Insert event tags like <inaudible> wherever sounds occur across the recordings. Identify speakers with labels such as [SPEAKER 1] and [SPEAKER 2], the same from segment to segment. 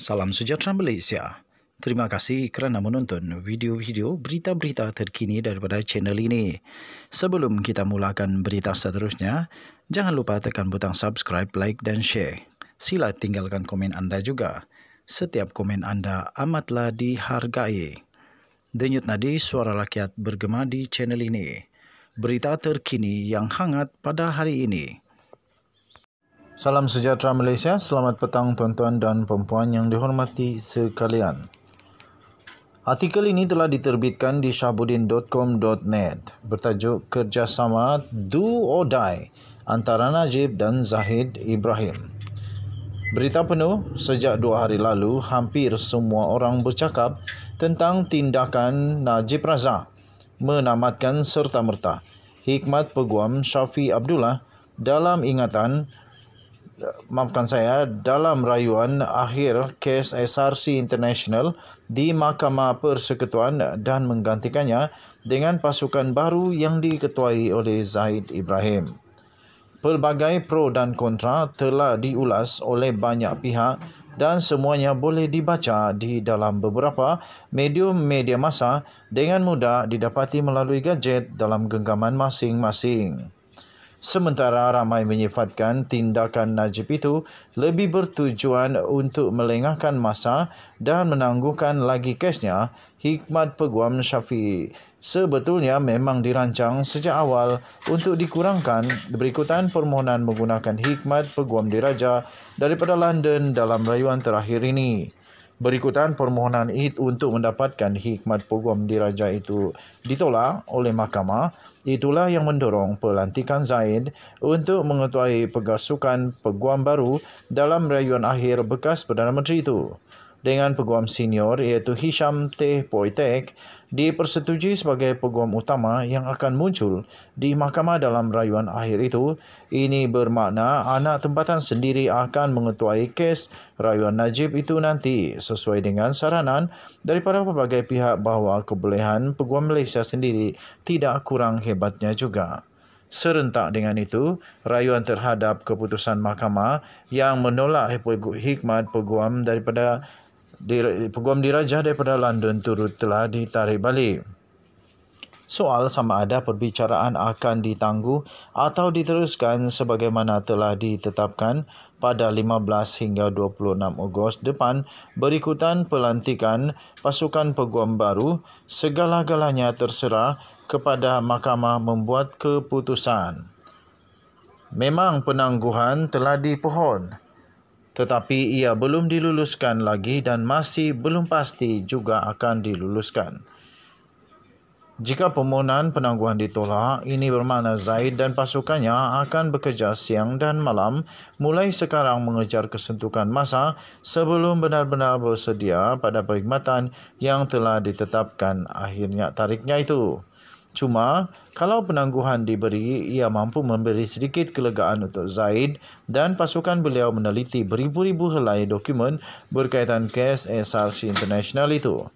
[SPEAKER 1] Salam sejahtera Malaysia. Terima kasih kerana menonton video-video berita-berita terkini daripada channel ini. Sebelum kita mulakan berita seterusnya, jangan lupa tekan butang subscribe, like dan share. Sila tinggalkan komen anda juga. Setiap komen anda amatlah dihargai. Denyut nadi suara rakyat bergema di channel ini. Berita terkini yang hangat pada hari ini. Salam sejahtera Malaysia, selamat petang tuan-tuan dan puan yang dihormati sekalian. Artikel ini telah diterbitkan di syahbudin.com.net bertajuk Kerjasama Do or Die antara Najib dan Zahid Ibrahim. Berita penuh, sejak dua hari lalu hampir semua orang bercakap tentang tindakan Najib Razak menamatkan serta-merta Hikmat Peguam Syafi Abdullah dalam ingatan maafkan saya dalam rayuan akhir kes SRC International di Mahkamah Persekutuan dan menggantikannya dengan pasukan baru yang diketuai oleh Zaid Ibrahim. Pelbagai pro dan kontra telah diulas oleh banyak pihak dan semuanya boleh dibaca di dalam beberapa medium media masa dengan mudah didapati melalui gadget dalam genggaman masing-masing. Sementara ramai menyifatkan tindakan Najib itu lebih bertujuan untuk melengahkan masa dan menangguhkan lagi kesnya, hikmat peguam Syafi'i sebetulnya memang dirancang sejak awal untuk dikurangkan berikutan permohonan menggunakan hikmat peguam diraja daripada London dalam rayuan terakhir ini. Berikutan permohonan itu untuk mendapatkan hikmat peguam diraja itu ditolak oleh mahkamah. Itulah yang mendorong pelantikan Zaid untuk mengetuai pegasukan peguam baru dalam rayuan akhir bekas Perdana Menteri itu dengan peguam senior iaitu Hisham T. Poitek dipersetujui sebagai peguam utama yang akan muncul di mahkamah dalam rayuan akhir itu. Ini bermakna anak tempatan sendiri akan mengetuai kes rayuan Najib itu nanti sesuai dengan saranan daripada pelbagai pihak bahawa kebolehan peguam Malaysia sendiri tidak kurang hebatnya juga. Serentak dengan itu, rayuan terhadap keputusan mahkamah yang menolak Hikmat Peguam daripada peguam diraja daripada London turut telah ditarik balik. Soal sama ada perbicaraan akan ditangguh atau diteruskan sebagaimana telah ditetapkan pada 15 hingga 26 Ogos depan berikutan pelantikan pasukan peguam baru segala-galanya terserah kepada mahkamah membuat keputusan. Memang penangguhan telah dipohon tetapi ia belum diluluskan lagi dan masih belum pasti juga akan diluluskan. Jika permohonan penangguhan ditolak, ini bermakna Zaid dan pasukannya akan bekerja siang dan malam mulai sekarang mengejar kesentukan masa sebelum benar-benar bersedia pada perkhidmatan yang telah ditetapkan akhirnya tariknya itu. Cuma, kalau penangguhan diberi, ia mampu memberi sedikit kelegaan untuk Zaid dan pasukan beliau meneliti beribu-ribu helai dokumen berkaitan kes SRC International itu.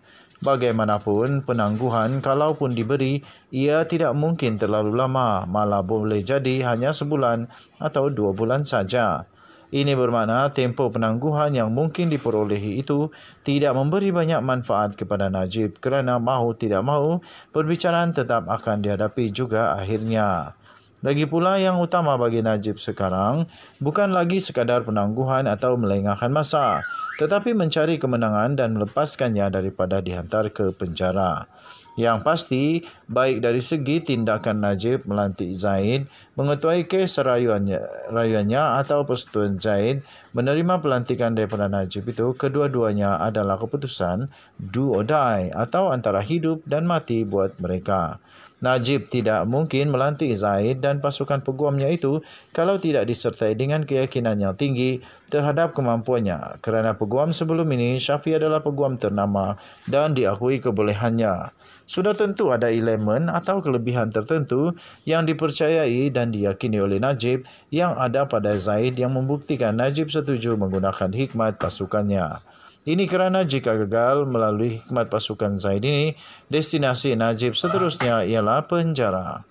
[SPEAKER 1] Bagaimanapun, penangguhan kalaupun diberi, ia tidak mungkin terlalu lama, malah boleh jadi hanya sebulan atau dua bulan saja. Ini bermakna tempoh penangguhan yang mungkin diperolehi itu tidak memberi banyak manfaat kepada Najib kerana mahu tidak mahu perbicaraan tetap akan dihadapi juga akhirnya. Lagi pula yang utama bagi Najib sekarang bukan lagi sekadar penangguhan atau melengahkan masa tetapi mencari kemenangan dan melepaskannya daripada dihantar ke penjara. Yang pasti, baik dari segi tindakan Najib melantik Zain mengetuai kes rayuannya, rayuannya atau persetujuan Zain menerima pelantikan daripada Najib itu kedua-duanya adalah keputusan do or die atau antara hidup dan mati buat mereka. Najib tidak mungkin melantik Zaid dan pasukan peguamnya itu kalau tidak disertai dengan keyakinan yang tinggi terhadap kemampuannya kerana peguam sebelum ini Syafi adalah peguam ternama dan diakui kebolehannya. Sudah tentu ada elemen atau kelebihan tertentu yang dipercayai dan diyakini oleh Najib yang ada pada Zaid yang membuktikan Najib setuju menggunakan hikmat pasukannya. Ini kerana jika gagal melalui hikmat pasukan Zaid ini, destinasi Najib seterusnya ialah penjara.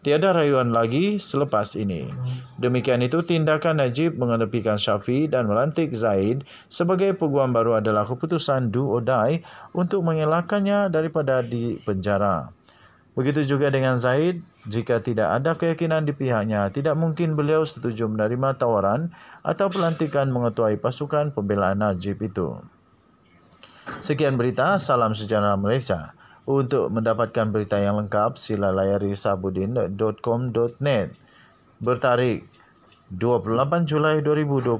[SPEAKER 1] Tiada rayuan lagi selepas ini. Demikian itu tindakan Najib mengenepikan Syafi dan melantik Zaid sebagai peguam baru adalah keputusan do or untuk mengelakkannya daripada di penjara. Begitu juga dengan Zaid, jika tidak ada keyakinan di pihaknya, tidak mungkin beliau setuju menerima tawaran atau pelantikan mengetuai pasukan pembelaan Najib itu. Sekian berita, salam sejarah Malaysia. Untuk mendapatkan berita yang lengkap, sila layari sabudin.com.net. Bertarik 28 Julai 2022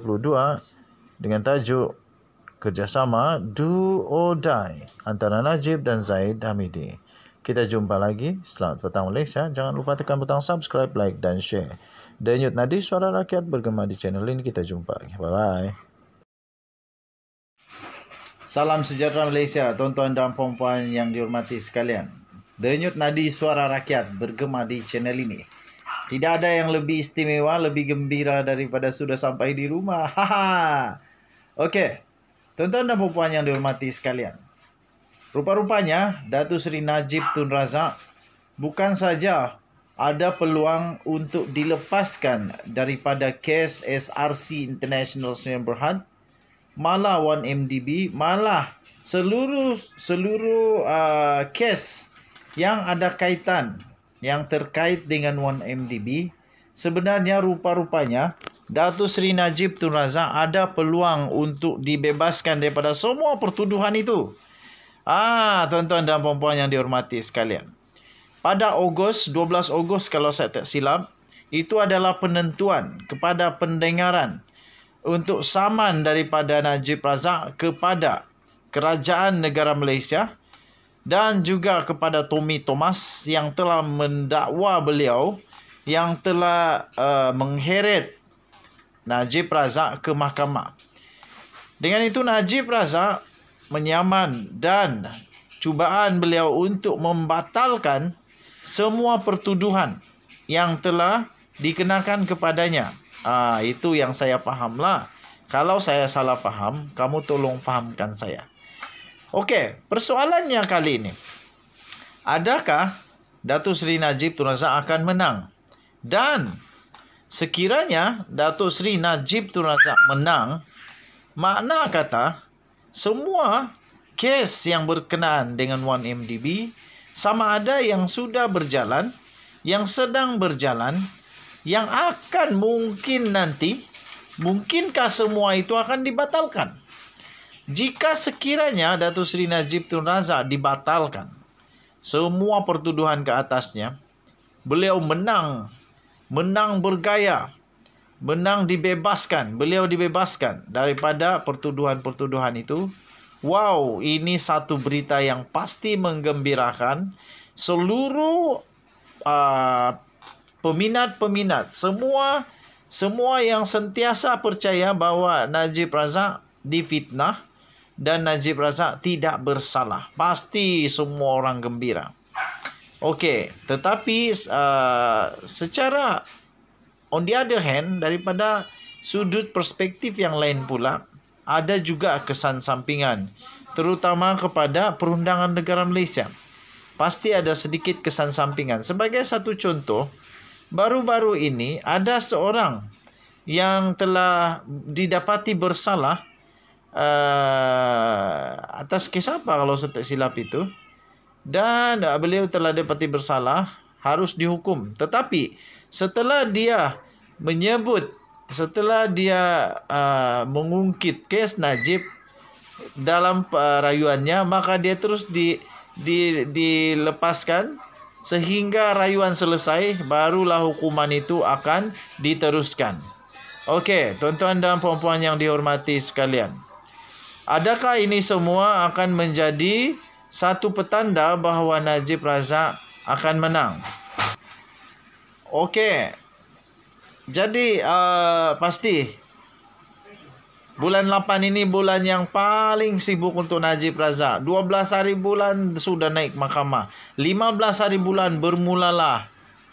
[SPEAKER 1] dengan tajuk kerjasama Do or Die antara Najib dan Zaid Hamidi. Kita jumpa lagi. Selamat petang Malaysia. Jangan lupa tekan butang subscribe, like dan share. Denyut Nadi Suara Rakyat bergema di channel ini. Kita jumpa lagi. Bye-bye. Salam sejahtera Malaysia, tuan-tuan dan puan-puan yang dihormati sekalian. Denyut Nadi Suara Rakyat bergema di channel ini. Tidak ada yang lebih istimewa, lebih gembira daripada sudah sampai di rumah. <laughs> Haha. Okey. Tuan-tuan dan puan-puan yang dihormati sekalian. Rupa-rupanya Datu Seri Najib Tun Razak bukan saja ada peluang untuk dilepaskan daripada kes SRC International Sdn Bhd malah 1MDB malah seluruh seluruh uh, kes yang ada kaitan yang terkait dengan 1MDB sebenarnya rupa-rupanya Datu Seri Najib Tun Razak ada peluang untuk dibebaskan daripada semua pertuduhan itu Ah, tuan-tuan dan puan-puan yang dihormati sekalian. Pada Ogos, 12 Ogos kalau saya tak silap, itu adalah penentuan kepada pendengaran untuk saman daripada Najib Razak kepada kerajaan negara Malaysia dan juga kepada Tommy Thomas yang telah mendakwa beliau yang telah uh, mengheret Najib Razak ke mahkamah. Dengan itu Najib Razak menyaman dan cubaan beliau untuk membatalkan semua pertuduhan yang telah dikenakan kepadanya. Ah, itu yang saya fahamlah. Kalau saya salah faham, kamu tolong fahamkan saya. Okey, persoalannya kali ini. Adakah Datuk Seri Najib Tun Razak akan menang? Dan sekiranya Datuk Seri Najib Tun Razak menang, makna kata semua kes yang berkenaan dengan 1MDB sama ada yang sudah berjalan, yang sedang berjalan, yang akan mungkin nanti, mungkinkah semua itu akan dibatalkan? Jika sekiranya Datu Sri Najib Tun Razak dibatalkan, semua pertuduhan ke atasnya, beliau menang, menang bergaya, benang dibebaskan, beliau dibebaskan daripada pertuduhan-pertuduhan itu. Wow, ini satu berita yang pasti menggembirakan seluruh uh, peminat-peminat semua semua yang sentiasa percaya bahwa Najib Razak difitnah dan Najib Razak tidak bersalah. Pasti semua orang gembira. Okey, tetapi uh, secara On the other hand, daripada sudut perspektif yang lain pula, ada juga kesan sampingan, terutama kepada perundangan negara Malaysia. Pasti ada sedikit kesan sampingan. Sebagai satu contoh, baru-baru ini ada seorang yang telah didapati bersalah uh, atas kes apa kalau saya silap itu. Dan eh, beliau telah didapati bersalah, harus dihukum. Tetapi, setelah dia menyebut setelah dia uh, mengungkit kes Najib dalam uh, rayuannya maka dia terus di, di dilepaskan sehingga rayuan selesai barulah hukuman itu akan diteruskan. Oke, okay, tuan-tuan dan puan-puan yang dihormati sekalian. Adakah ini semua akan menjadi satu petanda bahawa Najib Razak akan menang? Okey. Jadi uh, pasti bulan 8 ini bulan yang paling sibuk untuk Najib Razak. 12 hari bulan sudah naik mahkamah. 15 hari bulan bermulalah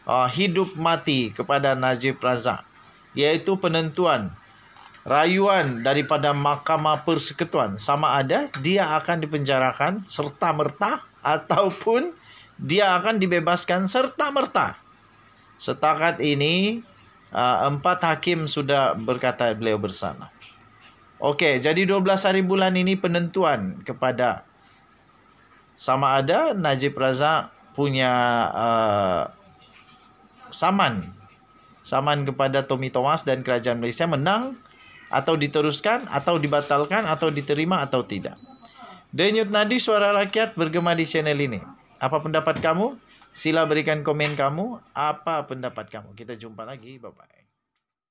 [SPEAKER 1] uh, hidup mati kepada Najib Razak. Iaitu penentuan rayuan daripada Mahkamah Persekutuan sama ada dia akan dipenjarakan serta merta ataupun dia akan dibebaskan serta merta. Setakat ini uh, empat hakim sudah berkata beliau bersama. Okey, jadi 12 hari bulan ini penentuan kepada sama ada Najib Razak punya uh, saman saman kepada Tommy Thomas dan kerajaan Malaysia menang atau diteruskan atau dibatalkan atau diterima atau tidak. Denyut nadi suara rakyat bergema di channel ini. Apa pendapat kamu? Sila berikan komen kamu apa pendapat kamu. Kita jumpa lagi. Bye bye.